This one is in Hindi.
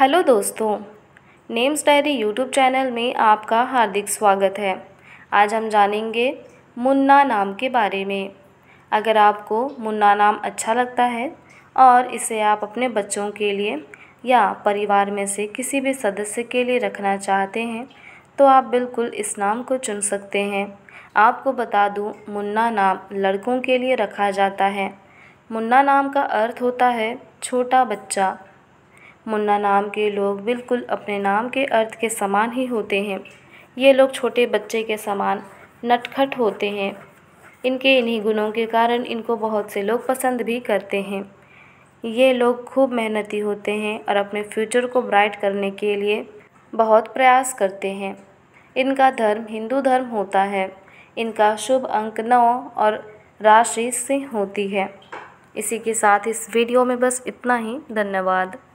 हेलो दोस्तों नेम्स डायरी यूट्यूब चैनल में आपका हार्दिक स्वागत है आज हम जानेंगे मुन्ना नाम के बारे में अगर आपको मुन्ना नाम अच्छा लगता है और इसे आप अपने बच्चों के लिए या परिवार में से किसी भी सदस्य के लिए रखना चाहते हैं तो आप बिल्कुल इस नाम को चुन सकते हैं आपको बता दूं मुन्ना नाम लड़कों के लिए रखा जाता है मुन्ना नाम का अर्थ होता है छोटा बच्चा मुन्ना नाम के लोग बिल्कुल अपने नाम के अर्थ के समान ही होते हैं ये लोग छोटे बच्चे के समान नटखट होते हैं इनके इन्हीं गुणों के कारण इनको बहुत से लोग पसंद भी करते हैं ये लोग खूब मेहनती होते हैं और अपने फ्यूचर को ब्राइट करने के लिए बहुत प्रयास करते हैं इनका धर्म हिंदू धर्म होता है इनका शुभ अंक नौ और राशि सिंह होती है इसी के साथ इस वीडियो में बस इतना ही धन्यवाद